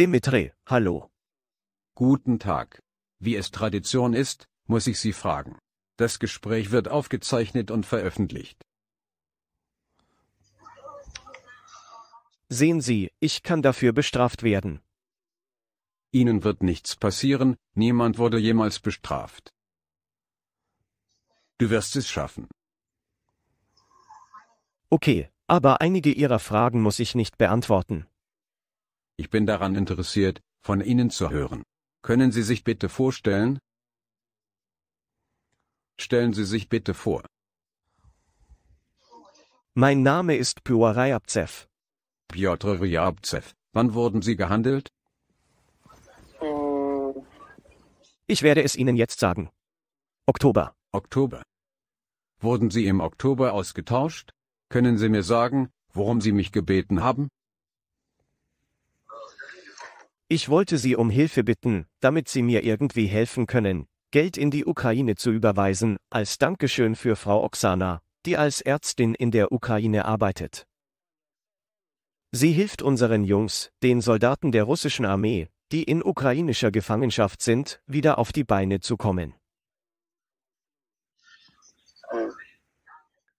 Dimitri, hallo. Guten Tag. Wie es Tradition ist, muss ich Sie fragen. Das Gespräch wird aufgezeichnet und veröffentlicht. Sehen Sie, ich kann dafür bestraft werden. Ihnen wird nichts passieren, niemand wurde jemals bestraft. Du wirst es schaffen. Okay, aber einige Ihrer Fragen muss ich nicht beantworten. Ich bin daran interessiert, von Ihnen zu hören. Können Sie sich bitte vorstellen? Stellen Sie sich bitte vor. Mein Name ist Pyotr Ryabtsev. Pyotr Ryabtsev, wann wurden Sie gehandelt? Ich werde es Ihnen jetzt sagen. Oktober. Oktober. Wurden Sie im Oktober ausgetauscht? Können Sie mir sagen, worum Sie mich gebeten haben? Ich wollte Sie um Hilfe bitten, damit Sie mir irgendwie helfen können, Geld in die Ukraine zu überweisen, als Dankeschön für Frau Oksana, die als Ärztin in der Ukraine arbeitet. Sie hilft unseren Jungs, den Soldaten der russischen Armee, die in ukrainischer Gefangenschaft sind, wieder auf die Beine zu kommen.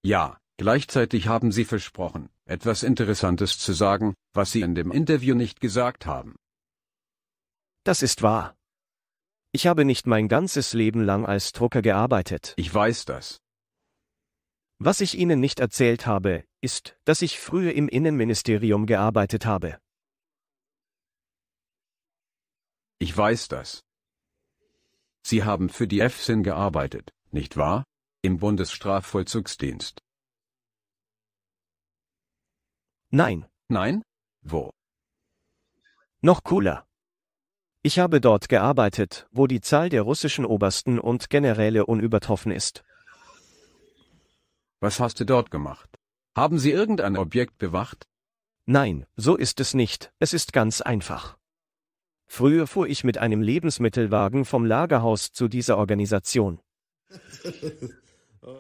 Ja, gleichzeitig haben Sie versprochen, etwas Interessantes zu sagen, was Sie in dem Interview nicht gesagt haben. Das ist wahr. Ich habe nicht mein ganzes Leben lang als Drucker gearbeitet. Ich weiß das. Was ich Ihnen nicht erzählt habe, ist, dass ich früher im Innenministerium gearbeitet habe. Ich weiß das. Sie haben für die EFSIN gearbeitet, nicht wahr? Im Bundesstrafvollzugsdienst. Nein. Nein? Wo? Noch cooler. Ich habe dort gearbeitet, wo die Zahl der russischen Obersten und Generäle unübertroffen ist. Was hast du dort gemacht? Haben Sie irgendein Objekt bewacht? Nein, so ist es nicht, es ist ganz einfach. Früher fuhr ich mit einem Lebensmittelwagen vom Lagerhaus zu dieser Organisation.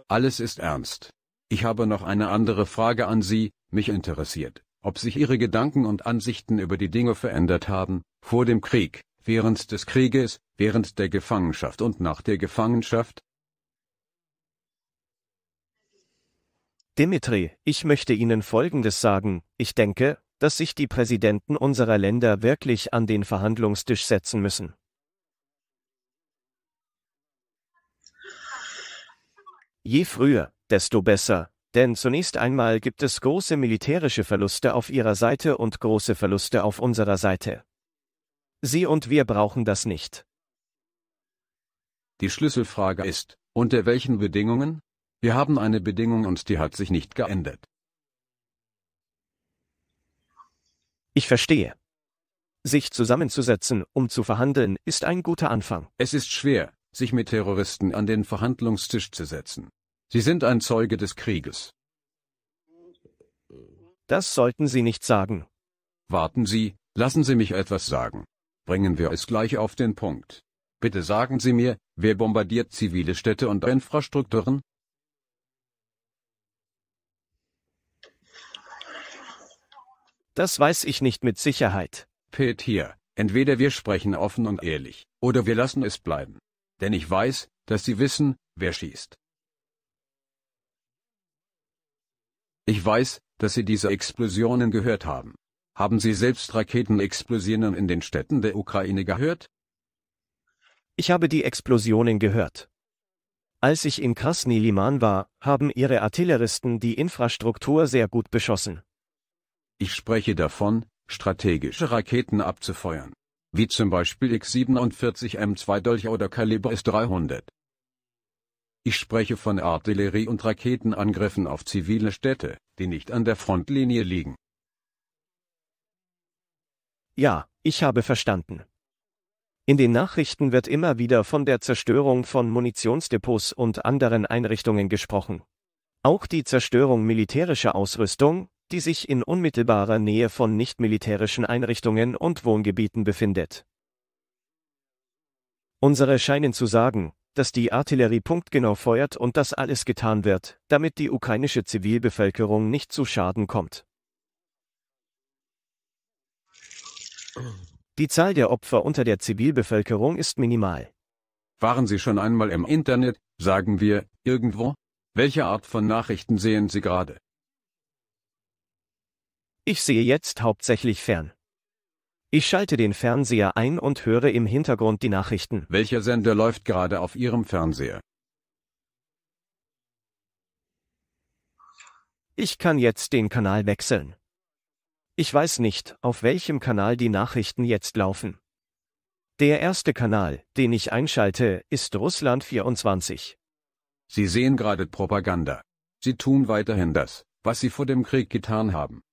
Alles ist ernst. Ich habe noch eine andere Frage an Sie, mich interessiert, ob sich Ihre Gedanken und Ansichten über die Dinge verändert haben, vor dem Krieg während des Krieges, während der Gefangenschaft und nach der Gefangenschaft? Dimitri, ich möchte Ihnen Folgendes sagen. Ich denke, dass sich die Präsidenten unserer Länder wirklich an den Verhandlungstisch setzen müssen. Je früher, desto besser, denn zunächst einmal gibt es große militärische Verluste auf ihrer Seite und große Verluste auf unserer Seite. Sie und wir brauchen das nicht. Die Schlüsselfrage ist, unter welchen Bedingungen? Wir haben eine Bedingung und die hat sich nicht geändert. Ich verstehe. Sich zusammenzusetzen, um zu verhandeln, ist ein guter Anfang. Es ist schwer, sich mit Terroristen an den Verhandlungstisch zu setzen. Sie sind ein Zeuge des Krieges. Das sollten Sie nicht sagen. Warten Sie, lassen Sie mich etwas sagen. Bringen wir es gleich auf den Punkt. Bitte sagen Sie mir, wer bombardiert zivile Städte und Infrastrukturen? Das weiß ich nicht mit Sicherheit. Pet hier, entweder wir sprechen offen und ehrlich, oder wir lassen es bleiben. Denn ich weiß, dass Sie wissen, wer schießt. Ich weiß, dass Sie diese Explosionen gehört haben. Haben Sie selbst Raketenexplosionen in den Städten der Ukraine gehört? Ich habe die Explosionen gehört. Als ich in Krasny Liman war, haben ihre Artilleristen die Infrastruktur sehr gut beschossen. Ich spreche davon, strategische Raketen abzufeuern. Wie zum Beispiel X-47 M2 Dolch oder Kaliber S-300. Ich spreche von Artillerie- und Raketenangriffen auf zivile Städte, die nicht an der Frontlinie liegen. Ja, ich habe verstanden. In den Nachrichten wird immer wieder von der Zerstörung von Munitionsdepots und anderen Einrichtungen gesprochen. Auch die Zerstörung militärischer Ausrüstung, die sich in unmittelbarer Nähe von nichtmilitärischen Einrichtungen und Wohngebieten befindet. Unsere scheinen zu sagen, dass die Artillerie punktgenau feuert und dass alles getan wird, damit die ukrainische Zivilbevölkerung nicht zu Schaden kommt. Die Zahl der Opfer unter der Zivilbevölkerung ist minimal. Waren Sie schon einmal im Internet, sagen wir, irgendwo? Welche Art von Nachrichten sehen Sie gerade? Ich sehe jetzt hauptsächlich fern. Ich schalte den Fernseher ein und höre im Hintergrund die Nachrichten. Welcher Sender läuft gerade auf Ihrem Fernseher? Ich kann jetzt den Kanal wechseln. Ich weiß nicht, auf welchem Kanal die Nachrichten jetzt laufen. Der erste Kanal, den ich einschalte, ist Russland 24. Sie sehen gerade Propaganda. Sie tun weiterhin das, was sie vor dem Krieg getan haben.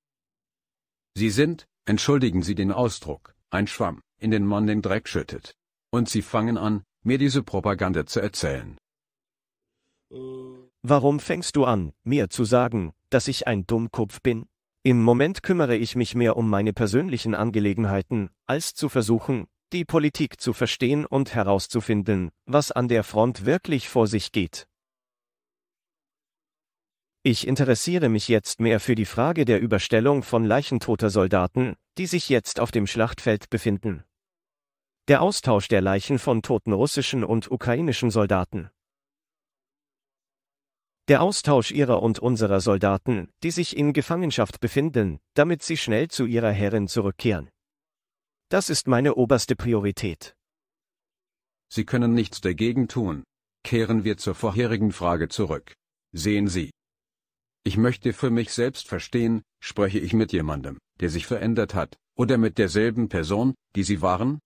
Sie sind, entschuldigen Sie den Ausdruck, ein Schwamm, in den man den Dreck schüttet. Und Sie fangen an, mir diese Propaganda zu erzählen. Warum fängst du an, mir zu sagen, dass ich ein Dummkopf bin? Im Moment kümmere ich mich mehr um meine persönlichen Angelegenheiten, als zu versuchen, die Politik zu verstehen und herauszufinden, was an der Front wirklich vor sich geht. Ich interessiere mich jetzt mehr für die Frage der Überstellung von leichentoter Soldaten, die sich jetzt auf dem Schlachtfeld befinden. Der Austausch der Leichen von toten russischen und ukrainischen Soldaten. Der Austausch ihrer und unserer Soldaten, die sich in Gefangenschaft befinden, damit sie schnell zu ihrer Herrin zurückkehren. Das ist meine oberste Priorität. Sie können nichts dagegen tun. Kehren wir zur vorherigen Frage zurück. Sehen Sie. Ich möchte für mich selbst verstehen, spreche ich mit jemandem, der sich verändert hat, oder mit derselben Person, die Sie waren?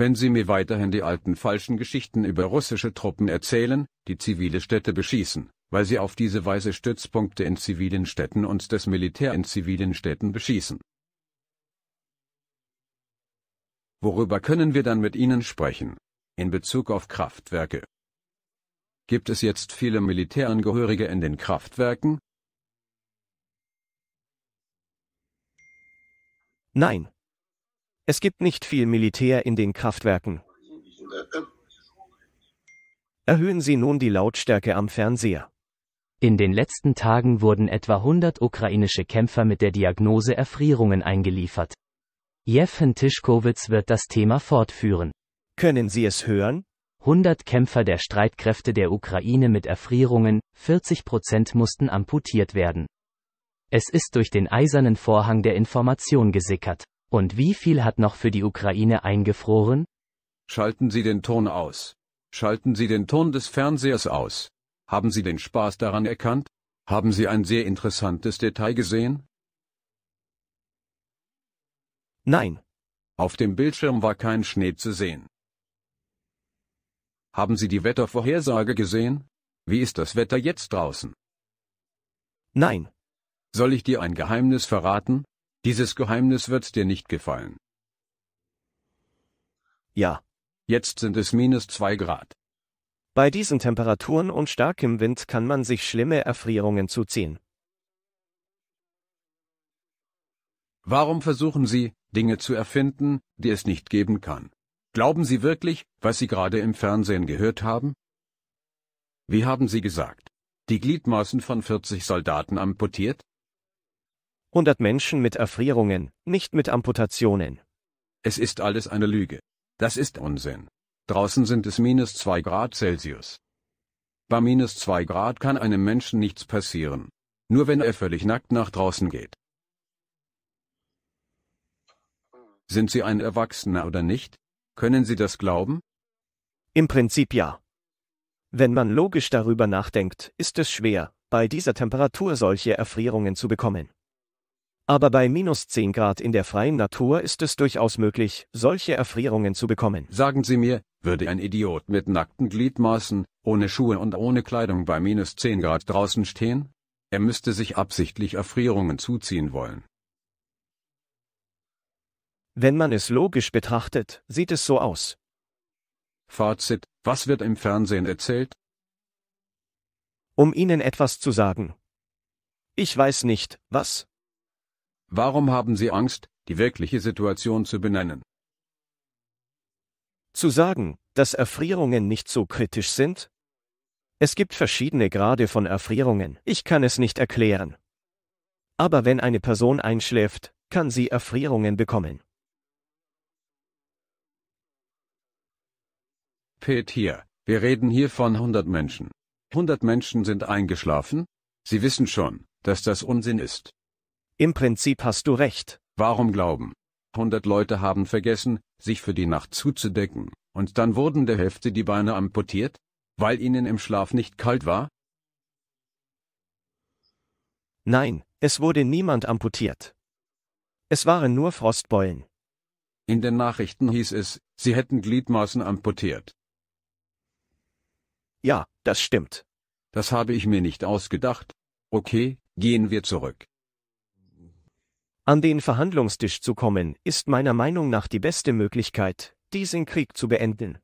wenn Sie mir weiterhin die alten falschen Geschichten über russische Truppen erzählen, die zivile Städte beschießen, weil sie auf diese Weise Stützpunkte in zivilen Städten und das Militär in zivilen Städten beschießen. Worüber können wir dann mit Ihnen sprechen? In Bezug auf Kraftwerke. Gibt es jetzt viele Militärangehörige in den Kraftwerken? Nein, es gibt nicht viel Militär in den Kraftwerken. Erhöhen Sie nun die Lautstärke am Fernseher. In den letzten Tagen wurden etwa 100 ukrainische Kämpfer mit der Diagnose Erfrierungen eingeliefert. Jevhen Tischkowitz wird das Thema fortführen. Können Sie es hören? 100 Kämpfer der Streitkräfte der Ukraine mit Erfrierungen, 40 Prozent mussten amputiert werden. Es ist durch den eisernen Vorhang der Information gesickert. Und wie viel hat noch für die Ukraine eingefroren? Schalten Sie den Ton aus. Schalten Sie den Ton des Fernsehers aus. Haben Sie den Spaß daran erkannt? Haben Sie ein sehr interessantes Detail gesehen? Nein. Auf dem Bildschirm war kein Schnee zu sehen. Haben Sie die Wettervorhersage gesehen? Wie ist das Wetter jetzt draußen? Nein. Soll ich dir ein Geheimnis verraten? Dieses Geheimnis wird dir nicht gefallen. Ja. Jetzt sind es minus zwei Grad. Bei diesen Temperaturen und starkem Wind kann man sich schlimme Erfrierungen zuziehen. Warum versuchen Sie, Dinge zu erfinden, die es nicht geben kann? Glauben Sie wirklich, was Sie gerade im Fernsehen gehört haben? Wie haben Sie gesagt? Die Gliedmaßen von 40 Soldaten amputiert? 100 Menschen mit Erfrierungen, nicht mit Amputationen. Es ist alles eine Lüge. Das ist Unsinn. Draußen sind es minus 2 Grad Celsius. Bei minus 2 Grad kann einem Menschen nichts passieren. Nur wenn er völlig nackt nach draußen geht. Sind Sie ein Erwachsener oder nicht? Können Sie das glauben? Im Prinzip ja. Wenn man logisch darüber nachdenkt, ist es schwer, bei dieser Temperatur solche Erfrierungen zu bekommen. Aber bei minus 10 Grad in der freien Natur ist es durchaus möglich, solche Erfrierungen zu bekommen. Sagen Sie mir, würde ein Idiot mit nackten Gliedmaßen, ohne Schuhe und ohne Kleidung bei minus 10 Grad draußen stehen? Er müsste sich absichtlich Erfrierungen zuziehen wollen. Wenn man es logisch betrachtet, sieht es so aus. Fazit, was wird im Fernsehen erzählt? Um Ihnen etwas zu sagen. Ich weiß nicht, was, Warum haben Sie Angst, die wirkliche Situation zu benennen? Zu sagen, dass Erfrierungen nicht so kritisch sind? Es gibt verschiedene Grade von Erfrierungen, ich kann es nicht erklären. Aber wenn eine Person einschläft, kann sie Erfrierungen bekommen. Pet hier, wir reden hier von 100 Menschen. 100 Menschen sind eingeschlafen? Sie wissen schon, dass das Unsinn ist. Im Prinzip hast du recht. Warum glauben? Hundert Leute haben vergessen, sich für die Nacht zuzudecken, und dann wurden der Hälfte die Beine amputiert? Weil ihnen im Schlaf nicht kalt war? Nein, es wurde niemand amputiert. Es waren nur Frostbeulen. In den Nachrichten hieß es, sie hätten Gliedmaßen amputiert. Ja, das stimmt. Das habe ich mir nicht ausgedacht. Okay, gehen wir zurück an den Verhandlungstisch zu kommen, ist meiner Meinung nach die beste Möglichkeit, diesen Krieg zu beenden.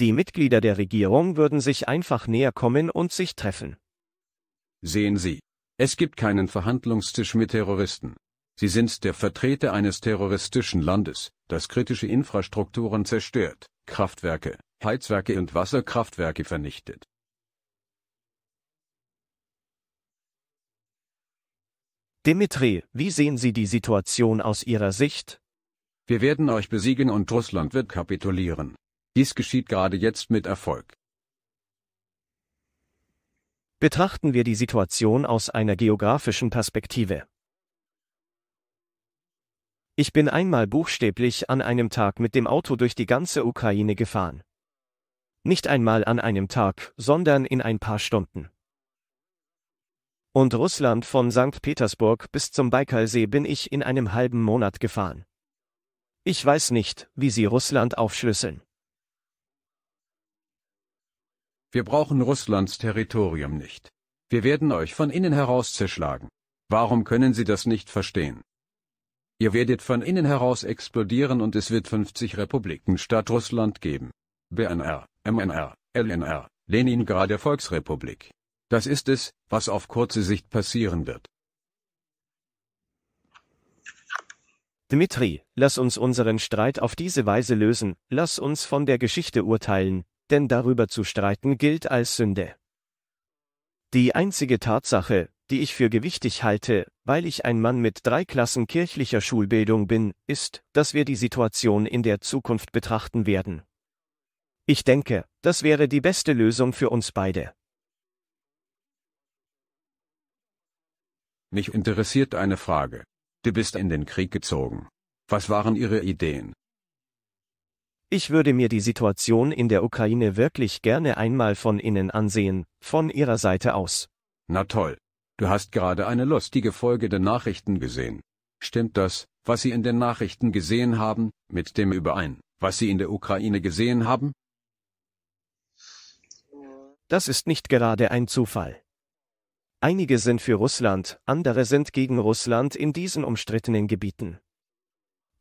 Die Mitglieder der Regierung würden sich einfach näher kommen und sich treffen. Sehen Sie, es gibt keinen Verhandlungstisch mit Terroristen. Sie sind der Vertreter eines terroristischen Landes, das kritische Infrastrukturen zerstört, Kraftwerke, Heizwerke und Wasserkraftwerke vernichtet. Dimitri, wie sehen Sie die Situation aus Ihrer Sicht? Wir werden euch besiegen und Russland wird kapitulieren. Dies geschieht gerade jetzt mit Erfolg. Betrachten wir die Situation aus einer geografischen Perspektive. Ich bin einmal buchstäblich an einem Tag mit dem Auto durch die ganze Ukraine gefahren. Nicht einmal an einem Tag, sondern in ein paar Stunden und Russland von St. Petersburg bis zum Baikalsee bin ich in einem halben Monat gefahren. Ich weiß nicht, wie Sie Russland aufschlüsseln. Wir brauchen Russlands Territorium nicht. Wir werden euch von innen heraus zerschlagen. Warum können Sie das nicht verstehen? Ihr werdet von innen heraus explodieren und es wird 50 Republiken statt Russland geben. BNR, MNR, LNR, Leningrader Volksrepublik. Das ist es, was auf kurze Sicht passieren wird. Dmitri, lass uns unseren Streit auf diese Weise lösen, lass uns von der Geschichte urteilen, denn darüber zu streiten gilt als Sünde. Die einzige Tatsache, die ich für gewichtig halte, weil ich ein Mann mit drei Klassen kirchlicher Schulbildung bin, ist, dass wir die Situation in der Zukunft betrachten werden. Ich denke, das wäre die beste Lösung für uns beide. Mich interessiert eine Frage. Du bist in den Krieg gezogen. Was waren Ihre Ideen? Ich würde mir die Situation in der Ukraine wirklich gerne einmal von innen ansehen, von Ihrer Seite aus. Na toll. Du hast gerade eine lustige Folge der Nachrichten gesehen. Stimmt das, was Sie in den Nachrichten gesehen haben, mit dem überein, was Sie in der Ukraine gesehen haben? Das ist nicht gerade ein Zufall. Einige sind für Russland, andere sind gegen Russland in diesen umstrittenen Gebieten.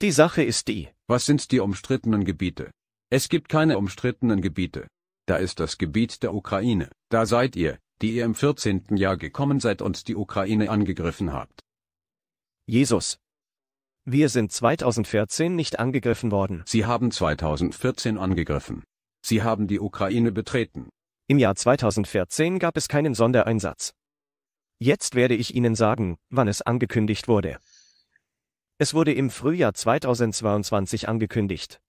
Die Sache ist die. Was sind die umstrittenen Gebiete? Es gibt keine umstrittenen Gebiete. Da ist das Gebiet der Ukraine. Da seid ihr, die ihr im 14. Jahr gekommen seid und die Ukraine angegriffen habt. Jesus. Wir sind 2014 nicht angegriffen worden. Sie haben 2014 angegriffen. Sie haben die Ukraine betreten. Im Jahr 2014 gab es keinen Sondereinsatz. Jetzt werde ich Ihnen sagen, wann es angekündigt wurde. Es wurde im Frühjahr 2022 angekündigt.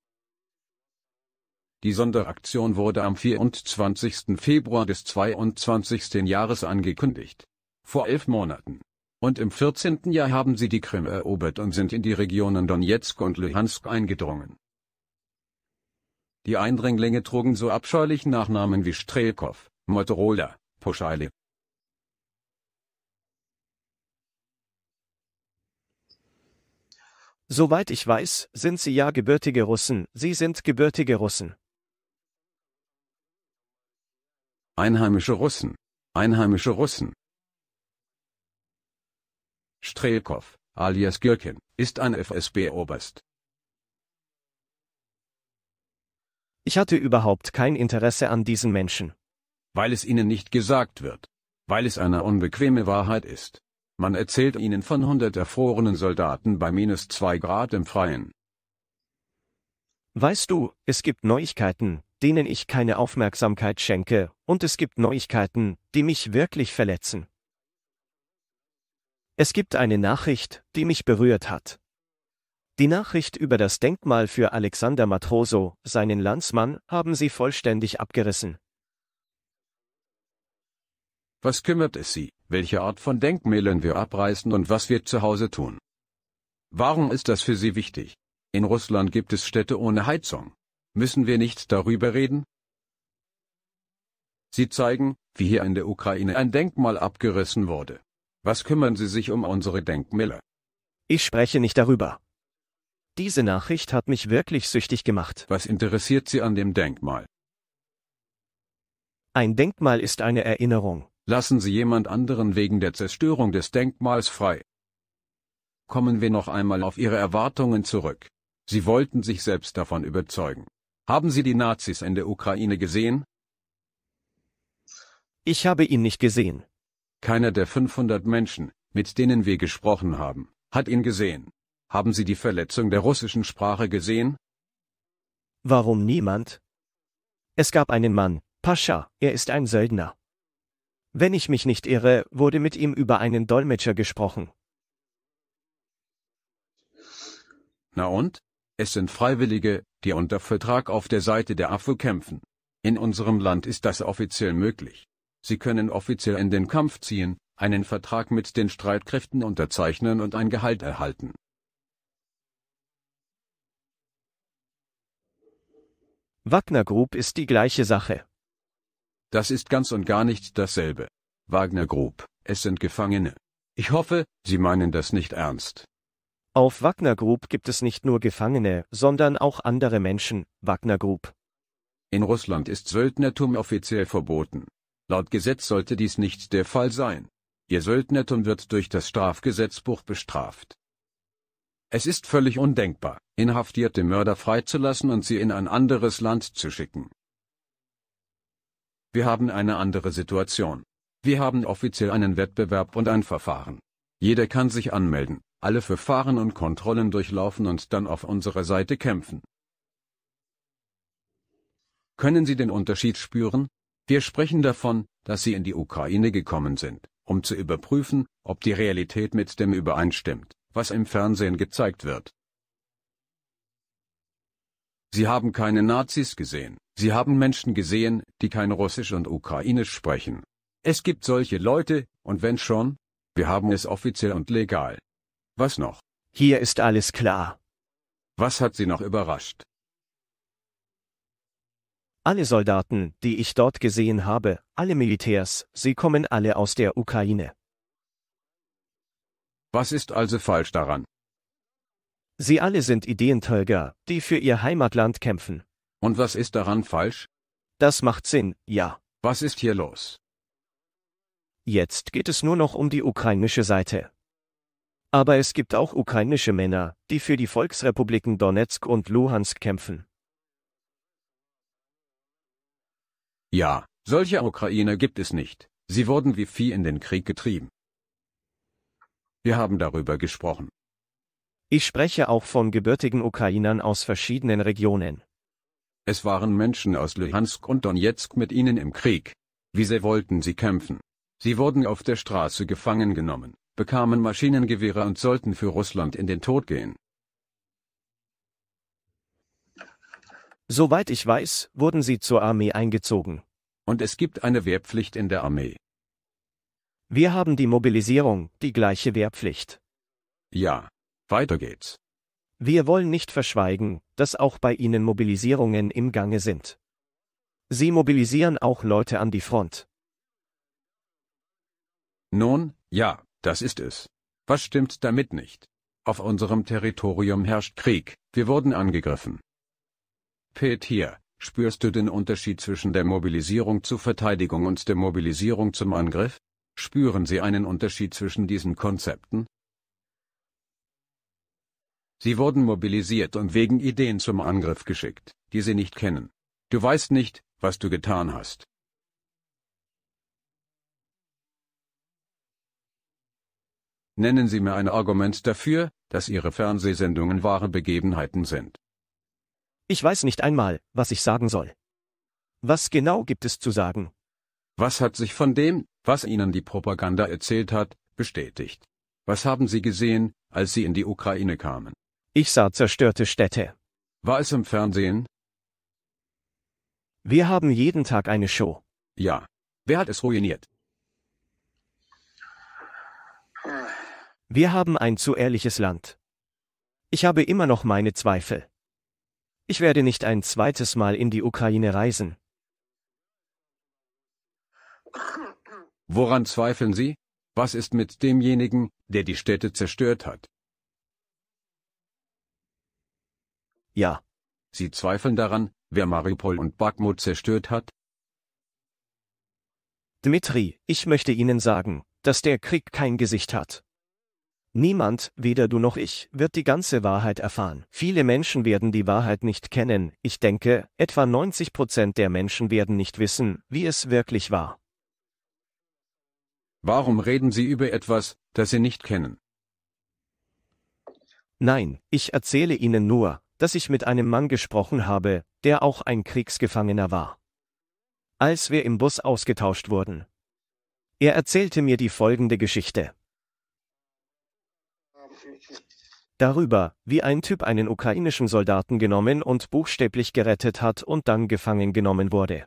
Die Sonderaktion wurde am 24. Februar des 22. Jahres angekündigt. Vor elf Monaten. Und im 14. Jahr haben sie die Krim erobert und sind in die Regionen Donetsk und Luhansk eingedrungen. Die Eindringlinge trugen so abscheulichen Nachnamen wie Strelkov, Motorola, Poscheile, Soweit ich weiß, sind Sie ja gebürtige Russen, Sie sind gebürtige Russen. Einheimische Russen. Einheimische Russen. Strelkov, alias Gürkin, ist ein FSB-Oberst. Ich hatte überhaupt kein Interesse an diesen Menschen. Weil es ihnen nicht gesagt wird. Weil es eine unbequeme Wahrheit ist. Man erzählt ihnen von 100 erfrorenen Soldaten bei minus 2 Grad im Freien. Weißt du, es gibt Neuigkeiten, denen ich keine Aufmerksamkeit schenke, und es gibt Neuigkeiten, die mich wirklich verletzen. Es gibt eine Nachricht, die mich berührt hat. Die Nachricht über das Denkmal für Alexander Matroso, seinen Landsmann, haben sie vollständig abgerissen. Was kümmert es sie, welche Art von Denkmälern wir abreißen und was wir zu Hause tun. Warum ist das für Sie wichtig? In Russland gibt es Städte ohne Heizung. Müssen wir nicht darüber reden? Sie zeigen, wie hier in der Ukraine ein Denkmal abgerissen wurde. Was kümmern Sie sich um unsere Denkmäler? Ich spreche nicht darüber. Diese Nachricht hat mich wirklich süchtig gemacht. Was interessiert Sie an dem Denkmal? Ein Denkmal ist eine Erinnerung. Lassen Sie jemand anderen wegen der Zerstörung des Denkmals frei. Kommen wir noch einmal auf Ihre Erwartungen zurück. Sie wollten sich selbst davon überzeugen. Haben Sie die Nazis in der Ukraine gesehen? Ich habe ihn nicht gesehen. Keiner der 500 Menschen, mit denen wir gesprochen haben, hat ihn gesehen. Haben Sie die Verletzung der russischen Sprache gesehen? Warum niemand? Es gab einen Mann, Pascha, er ist ein Söldner. Wenn ich mich nicht irre, wurde mit ihm über einen Dolmetscher gesprochen. Na und? Es sind Freiwillige, die unter Vertrag auf der Seite der AFU kämpfen. In unserem Land ist das offiziell möglich. Sie können offiziell in den Kampf ziehen, einen Vertrag mit den Streitkräften unterzeichnen und ein Gehalt erhalten. Wagner Group ist die gleiche Sache. Das ist ganz und gar nicht dasselbe. Wagner Group, es sind Gefangene. Ich hoffe, Sie meinen das nicht ernst. Auf Wagner Group gibt es nicht nur Gefangene, sondern auch andere Menschen, Wagner Group. In Russland ist Söldnertum offiziell verboten. Laut Gesetz sollte dies nicht der Fall sein. Ihr Söldnertum wird durch das Strafgesetzbuch bestraft. Es ist völlig undenkbar, inhaftierte Mörder freizulassen und sie in ein anderes Land zu schicken. Wir haben eine andere Situation. Wir haben offiziell einen Wettbewerb und ein Verfahren. Jeder kann sich anmelden, alle Verfahren und Kontrollen durchlaufen und dann auf unserer Seite kämpfen. Können Sie den Unterschied spüren? Wir sprechen davon, dass Sie in die Ukraine gekommen sind, um zu überprüfen, ob die Realität mit dem übereinstimmt, was im Fernsehen gezeigt wird. Sie haben keine Nazis gesehen. Sie haben Menschen gesehen, die kein Russisch und Ukrainisch sprechen. Es gibt solche Leute, und wenn schon, wir haben es offiziell und legal. Was noch? Hier ist alles klar. Was hat Sie noch überrascht? Alle Soldaten, die ich dort gesehen habe, alle Militärs, sie kommen alle aus der Ukraine. Was ist also falsch daran? Sie alle sind Ideenträger, die für ihr Heimatland kämpfen. Und was ist daran falsch? Das macht Sinn, ja. Was ist hier los? Jetzt geht es nur noch um die ukrainische Seite. Aber es gibt auch ukrainische Männer, die für die Volksrepubliken Donetsk und Luhansk kämpfen. Ja, solche Ukrainer gibt es nicht. Sie wurden wie Vieh in den Krieg getrieben. Wir haben darüber gesprochen. Ich spreche auch von gebürtigen Ukrainern aus verschiedenen Regionen. Es waren Menschen aus Luhansk und Donetsk mit ihnen im Krieg. Wie sehr wollten sie kämpfen. Sie wurden auf der Straße gefangen genommen, bekamen Maschinengewehre und sollten für Russland in den Tod gehen. Soweit ich weiß, wurden sie zur Armee eingezogen. Und es gibt eine Wehrpflicht in der Armee. Wir haben die Mobilisierung, die gleiche Wehrpflicht. Ja, weiter geht's. Wir wollen nicht verschweigen, dass auch bei ihnen Mobilisierungen im Gange sind. Sie mobilisieren auch Leute an die Front. Nun, ja, das ist es. Was stimmt damit nicht? Auf unserem Territorium herrscht Krieg, wir wurden angegriffen. Pet hier, spürst du den Unterschied zwischen der Mobilisierung zur Verteidigung und der Mobilisierung zum Angriff? Spüren Sie einen Unterschied zwischen diesen Konzepten? Sie wurden mobilisiert und wegen Ideen zum Angriff geschickt, die sie nicht kennen. Du weißt nicht, was du getan hast. Nennen Sie mir ein Argument dafür, dass Ihre Fernsehsendungen wahre Begebenheiten sind. Ich weiß nicht einmal, was ich sagen soll. Was genau gibt es zu sagen? Was hat sich von dem, was Ihnen die Propaganda erzählt hat, bestätigt? Was haben Sie gesehen, als Sie in die Ukraine kamen? Ich sah zerstörte Städte. War es im Fernsehen? Wir haben jeden Tag eine Show. Ja. Wer hat es ruiniert? Wir haben ein zu ehrliches Land. Ich habe immer noch meine Zweifel. Ich werde nicht ein zweites Mal in die Ukraine reisen. Woran zweifeln Sie? Was ist mit demjenigen, der die Städte zerstört hat? Ja. Sie zweifeln daran, wer Mariupol und Bakhmut zerstört hat? Dmitri, ich möchte Ihnen sagen, dass der Krieg kein Gesicht hat. Niemand, weder du noch ich, wird die ganze Wahrheit erfahren. Viele Menschen werden die Wahrheit nicht kennen, ich denke, etwa 90 Prozent der Menschen werden nicht wissen, wie es wirklich war. Warum reden Sie über etwas, das Sie nicht kennen? Nein, ich erzähle Ihnen nur, dass ich mit einem Mann gesprochen habe, der auch ein Kriegsgefangener war. Als wir im Bus ausgetauscht wurden. Er erzählte mir die folgende Geschichte. Darüber, wie ein Typ einen ukrainischen Soldaten genommen und buchstäblich gerettet hat und dann gefangen genommen wurde.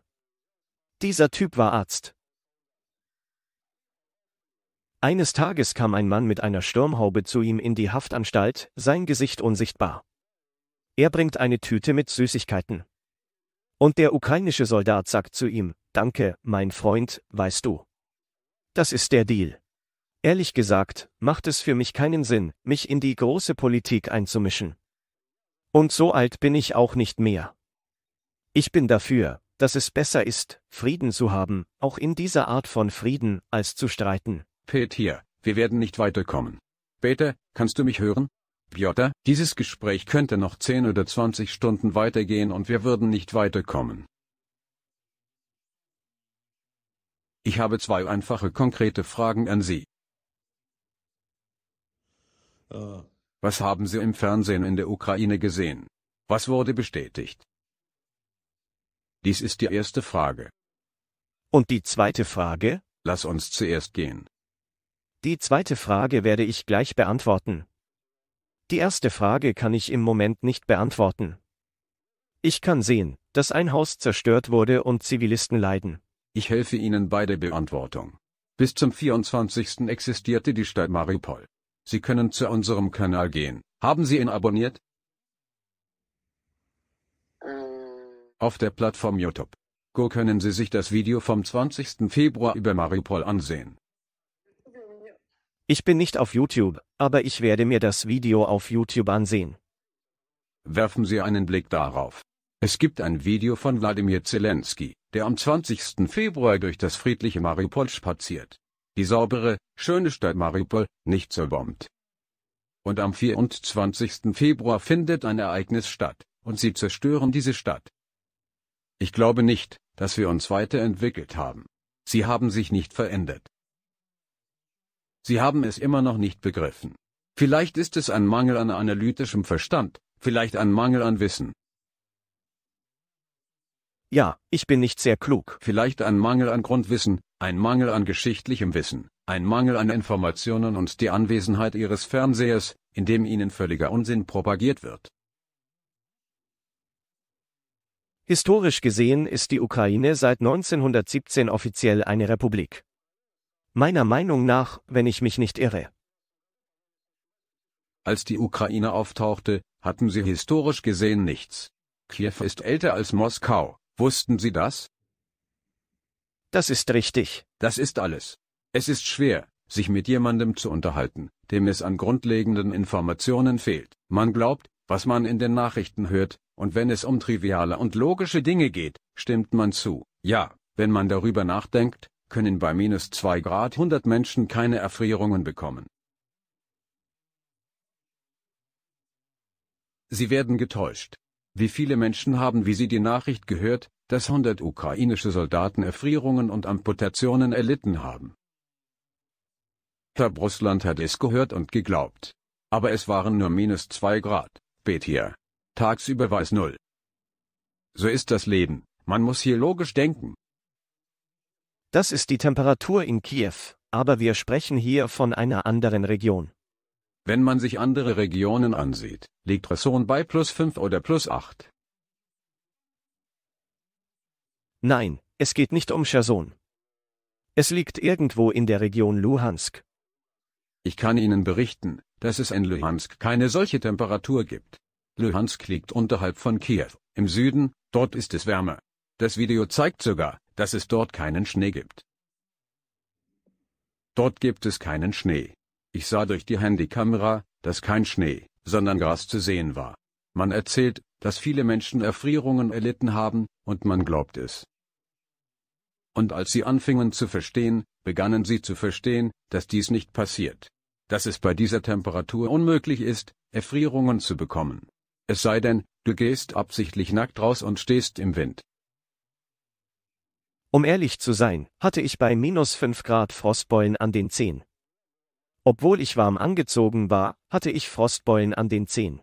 Dieser Typ war Arzt. Eines Tages kam ein Mann mit einer Sturmhaube zu ihm in die Haftanstalt, sein Gesicht unsichtbar. Er bringt eine Tüte mit Süßigkeiten. Und der ukrainische Soldat sagt zu ihm, Danke, mein Freund, weißt du. Das ist der Deal. Ehrlich gesagt, macht es für mich keinen Sinn, mich in die große Politik einzumischen. Und so alt bin ich auch nicht mehr. Ich bin dafür, dass es besser ist, Frieden zu haben, auch in dieser Art von Frieden, als zu streiten. Peter, wir werden nicht weiterkommen. Peter, kannst du mich hören? Piotr, dieses Gespräch könnte noch 10 oder 20 Stunden weitergehen und wir würden nicht weiterkommen. Ich habe zwei einfache konkrete Fragen an Sie. Äh. Was haben Sie im Fernsehen in der Ukraine gesehen? Was wurde bestätigt? Dies ist die erste Frage. Und die zweite Frage? Lass uns zuerst gehen. Die zweite Frage werde ich gleich beantworten. Die erste Frage kann ich im Moment nicht beantworten. Ich kann sehen, dass ein Haus zerstört wurde und Zivilisten leiden. Ich helfe Ihnen bei der Beantwortung. Bis zum 24. existierte die Stadt Mariupol. Sie können zu unserem Kanal gehen. Haben Sie ihn abonniert? Ähm. Auf der Plattform YouTube. Go können Sie sich das Video vom 20. Februar über Mariupol ansehen. Ich bin nicht auf YouTube, aber ich werde mir das Video auf YouTube ansehen. Werfen Sie einen Blick darauf. Es gibt ein Video von Wladimir Zelensky, der am 20. Februar durch das friedliche Mariupol spaziert. Die saubere, schöne Stadt Mariupol, nicht zerbombt. Und am 24. Februar findet ein Ereignis statt, und sie zerstören diese Stadt. Ich glaube nicht, dass wir uns weiterentwickelt haben. Sie haben sich nicht verändert. Sie haben es immer noch nicht begriffen. Vielleicht ist es ein Mangel an analytischem Verstand, vielleicht ein Mangel an Wissen. Ja, ich bin nicht sehr klug. Vielleicht ein Mangel an Grundwissen, ein Mangel an geschichtlichem Wissen, ein Mangel an Informationen und die Anwesenheit Ihres Fernsehers, in dem Ihnen völliger Unsinn propagiert wird. Historisch gesehen ist die Ukraine seit 1917 offiziell eine Republik meiner Meinung nach, wenn ich mich nicht irre. Als die Ukraine auftauchte, hatten sie historisch gesehen nichts. Kiew ist älter als Moskau, wussten Sie das? Das ist richtig. Das ist alles. Es ist schwer, sich mit jemandem zu unterhalten, dem es an grundlegenden Informationen fehlt. Man glaubt, was man in den Nachrichten hört, und wenn es um triviale und logische Dinge geht, stimmt man zu. Ja, wenn man darüber nachdenkt, können bei minus 2 Grad 100 Menschen keine Erfrierungen bekommen. Sie werden getäuscht. Wie viele Menschen haben wie Sie die Nachricht gehört, dass 100 ukrainische Soldaten Erfrierungen und Amputationen erlitten haben? Herr Russland hat es gehört und geglaubt. Aber es waren nur minus 2 Grad, bet hier. Tagsüber war es null. So ist das Leben, man muss hier logisch denken. Das ist die Temperatur in Kiew, aber wir sprechen hier von einer anderen Region. Wenn man sich andere Regionen ansieht, liegt Resson bei plus 5 oder plus 8. Nein, es geht nicht um Cherson. Es liegt irgendwo in der Region Luhansk. Ich kann Ihnen berichten, dass es in Luhansk keine solche Temperatur gibt. Luhansk liegt unterhalb von Kiew, im Süden, dort ist es wärmer. Das Video zeigt sogar, dass es dort keinen Schnee gibt. Dort gibt es keinen Schnee. Ich sah durch die Handykamera, dass kein Schnee, sondern Gras zu sehen war. Man erzählt, dass viele Menschen Erfrierungen erlitten haben, und man glaubt es. Und als sie anfingen zu verstehen, begannen sie zu verstehen, dass dies nicht passiert. Dass es bei dieser Temperatur unmöglich ist, Erfrierungen zu bekommen. Es sei denn, du gehst absichtlich nackt raus und stehst im Wind. Um ehrlich zu sein, hatte ich bei minus 5 Grad Frostbeulen an den Zehen. Obwohl ich warm angezogen war, hatte ich Frostbeulen an den Zehen.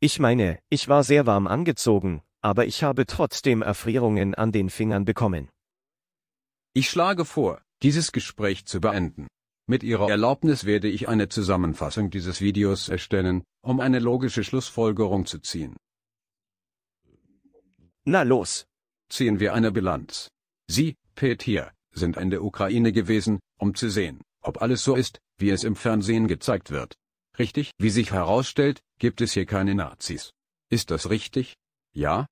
Ich meine, ich war sehr warm angezogen, aber ich habe trotzdem Erfrierungen an den Fingern bekommen. Ich schlage vor, dieses Gespräch zu beenden. Mit Ihrer Erlaubnis werde ich eine Zusammenfassung dieses Videos erstellen, um eine logische Schlussfolgerung zu ziehen. Na los. Ziehen wir eine Bilanz. Sie, Petir, sind in der Ukraine gewesen, um zu sehen, ob alles so ist, wie es im Fernsehen gezeigt wird. Richtig, wie sich herausstellt, gibt es hier keine Nazis. Ist das richtig? Ja?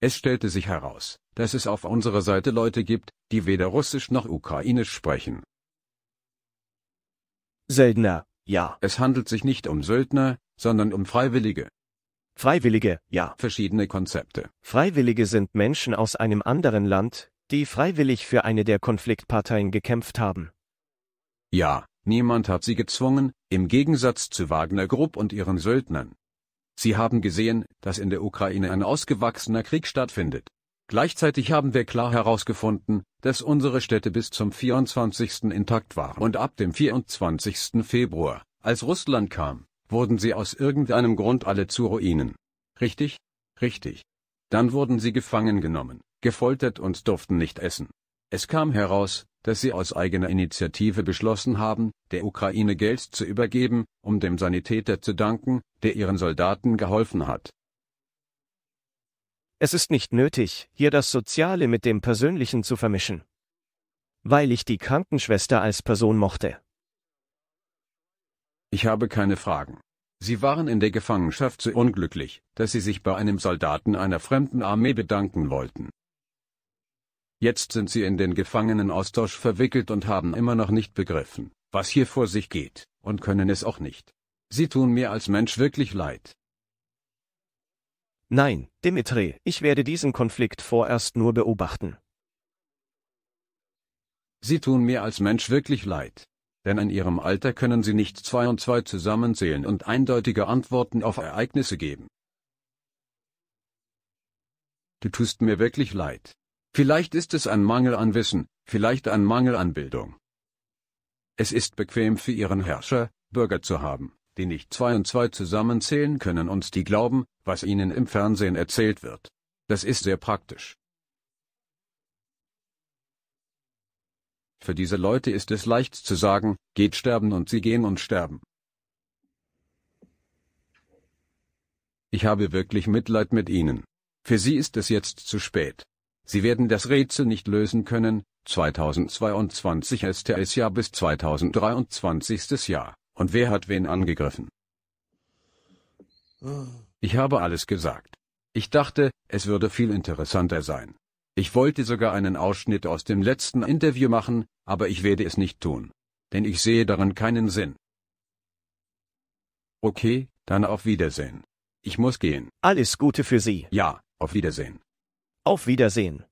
Es stellte sich heraus, dass es auf unserer Seite Leute gibt, die weder Russisch noch Ukrainisch sprechen. Söldner, ja. Es handelt sich nicht um Söldner, sondern um Freiwillige, Freiwillige, ja. Verschiedene Konzepte. Freiwillige sind Menschen aus einem anderen Land, die freiwillig für eine der Konfliktparteien gekämpft haben. Ja, niemand hat sie gezwungen, im Gegensatz zu Wagner Grupp und ihren Söldnern. Sie haben gesehen, dass in der Ukraine ein ausgewachsener Krieg stattfindet. Gleichzeitig haben wir klar herausgefunden, dass unsere Städte bis zum 24. intakt waren und ab dem 24. Februar, als Russland kam, wurden sie aus irgendeinem Grund alle zu Ruinen. Richtig? Richtig. Dann wurden sie gefangen genommen, gefoltert und durften nicht essen. Es kam heraus, dass sie aus eigener Initiative beschlossen haben, der Ukraine Geld zu übergeben, um dem Sanitäter zu danken, der ihren Soldaten geholfen hat. Es ist nicht nötig, hier das Soziale mit dem Persönlichen zu vermischen. Weil ich die Krankenschwester als Person mochte. Ich habe keine Fragen. Sie waren in der Gefangenschaft so unglücklich, dass Sie sich bei einem Soldaten einer fremden Armee bedanken wollten. Jetzt sind Sie in den Gefangenenaustausch verwickelt und haben immer noch nicht begriffen, was hier vor sich geht, und können es auch nicht. Sie tun mir als Mensch wirklich leid. Nein, Dimitri, ich werde diesen Konflikt vorerst nur beobachten. Sie tun mir als Mensch wirklich leid denn in ihrem Alter können sie nicht zwei und zwei zusammenzählen und eindeutige Antworten auf Ereignisse geben. Du tust mir wirklich leid. Vielleicht ist es ein Mangel an Wissen, vielleicht ein Mangel an Bildung. Es ist bequem für ihren Herrscher, Bürger zu haben, die nicht zwei und zwei zusammenzählen können und die glauben, was ihnen im Fernsehen erzählt wird. Das ist sehr praktisch. Für diese Leute ist es leicht zu sagen, geht sterben und sie gehen und sterben. Ich habe wirklich Mitleid mit ihnen. Für sie ist es jetzt zu spät. Sie werden das Rätsel nicht lösen können, 2022 ist es Jahr bis 2023. Jahr, und wer hat wen angegriffen? Ich habe alles gesagt. Ich dachte, es würde viel interessanter sein. Ich wollte sogar einen Ausschnitt aus dem letzten Interview machen, aber ich werde es nicht tun. Denn ich sehe darin keinen Sinn. Okay, dann auf Wiedersehen. Ich muss gehen. Alles Gute für Sie. Ja, auf Wiedersehen. Auf Wiedersehen.